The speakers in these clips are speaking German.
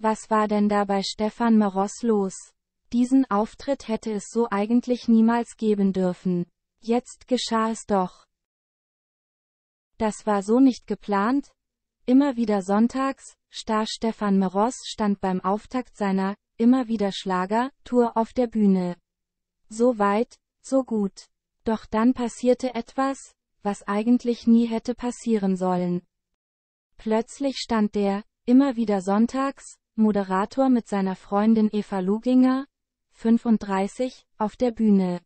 Was war denn da bei Stefan Maros los? Diesen Auftritt hätte es so eigentlich niemals geben dürfen. Jetzt geschah es doch. Das war so nicht geplant. Immer wieder sonntags, Star Stefan Meross stand beim Auftakt seiner, immer wieder Schlager, Tour auf der Bühne. So weit, so gut. Doch dann passierte etwas, was eigentlich nie hätte passieren sollen. Plötzlich stand der, immer wieder sonntags, Moderator mit seiner Freundin Eva Luginger, 35, auf der Bühne.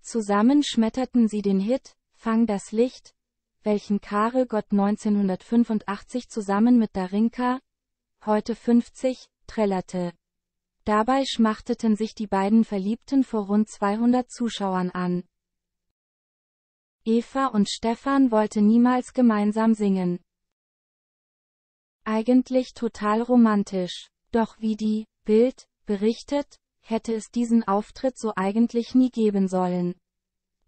Zusammen schmetterten sie den Hit, Fang das Licht, welchen Karel Gott 1985 zusammen mit Darinka, heute 50, trällerte. Dabei schmachteten sich die beiden Verliebten vor rund 200 Zuschauern an. Eva und Stefan wollten niemals gemeinsam singen. Eigentlich total romantisch. Doch wie die Bild berichtet, hätte es diesen Auftritt so eigentlich nie geben sollen.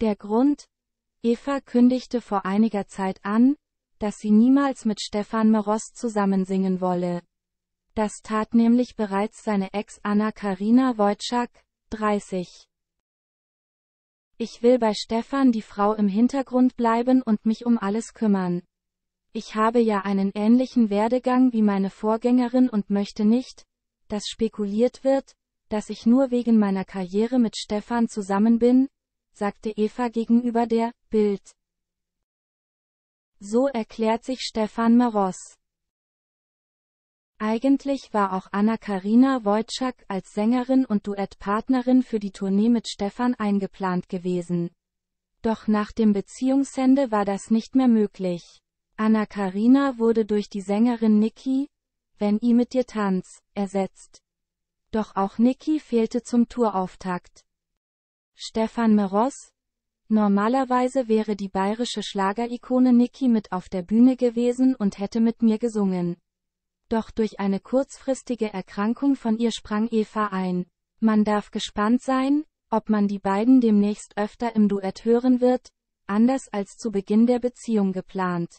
Der Grund? Eva kündigte vor einiger Zeit an, dass sie niemals mit Stefan Meros zusammensingen wolle. Das tat nämlich bereits seine Ex Anna Karina Wojcik, 30. Ich will bei Stefan die Frau im Hintergrund bleiben und mich um alles kümmern. Ich habe ja einen ähnlichen Werdegang wie meine Vorgängerin und möchte nicht, dass spekuliert wird, dass ich nur wegen meiner Karriere mit Stefan zusammen bin, sagte Eva gegenüber der Bild. So erklärt sich Stefan Maros. Eigentlich war auch Anna-Karina Wojcik als Sängerin und Duettpartnerin für die Tournee mit Stefan eingeplant gewesen. Doch nach dem Beziehungsende war das nicht mehr möglich. Anna Karina wurde durch die Sängerin Niki, Wenn i mit dir tanz, ersetzt. Doch auch Niki fehlte zum Tourauftakt. Stefan Meros, Normalerweise wäre die bayerische Schlagerikone Niki mit auf der Bühne gewesen und hätte mit mir gesungen. Doch durch eine kurzfristige Erkrankung von ihr sprang Eva ein. Man darf gespannt sein, ob man die beiden demnächst öfter im Duett hören wird, anders als zu Beginn der Beziehung geplant.